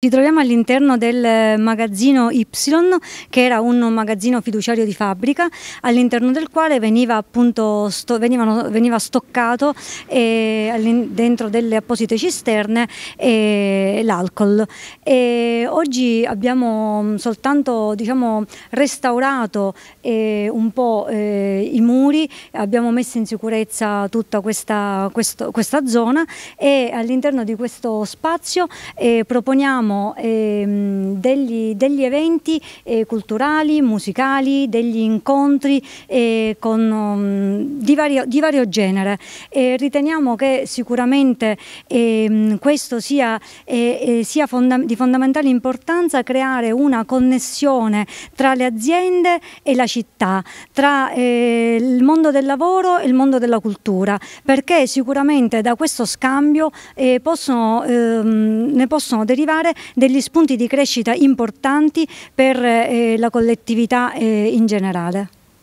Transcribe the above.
Ci troviamo all'interno del eh, magazzino Y, che era un magazzino fiduciario di fabbrica, all'interno del quale veniva, appunto, sto, venivano, veniva stoccato eh, dentro delle apposite cisterne eh, l'alcol. Oggi abbiamo mm, soltanto diciamo, restaurato eh, un po' eh, i muri, abbiamo messo in sicurezza tutta questa, questo, questa zona e all'interno di questo spazio eh, proponiamo abbiamo ehm, degli, degli, eventi eh, culturali, musicali, degli incontri eh, con, um, di, vario, di, vario, genere. Eh, riteniamo che sicuramente ehm, questo sia, eh, eh, sia fonda di fondamentale importanza creare una connessione tra le aziende e la città, tra eh, il mondo del lavoro e il mondo della cultura, perché sicuramente da questo scambio possono, ehm, ne possono derivare degli spunti di crescita importanti per eh, la collettività eh, in generale.